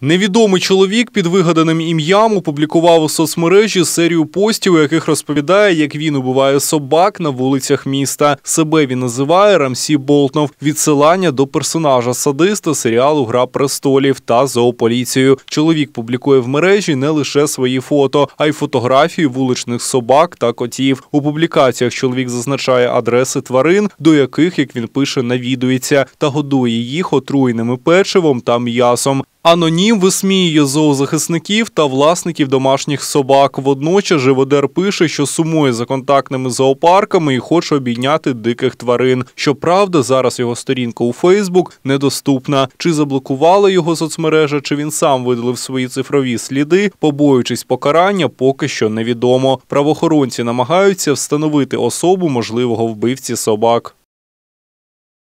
Невідомий чоловік під вигаданим ім'ям опублікував у соцмережі серію постів, у яких розповідає, як він убиває собак на вулицях міста. Себе він називає Рамсі Болтнов відсилання до персонажа садиста серіалу Гра престолів та зоополіцію. Чоловік публікує в мережі не лише свої фото, а й фотографії вуличних собак та котів. У публікаціях чоловік зазначає адреси тварин, до яких як він пише, навідується, та годує їх отруйними печивом та м'ясом. Анонім висміює зоозахисників та власників домашніх собак. Водночас живодер пише, що сумує за контактними зоопарками і хоче обійняти диких тварин. Щоправда, зараз його сторінка у Фейсбук недоступна. Чи заблокувала його соцмережа, чи він сам видалив свої цифрові сліди, побоюючись покарання, поки що невідомо. Правоохоронці намагаються встановити особу можливого вбивці собак.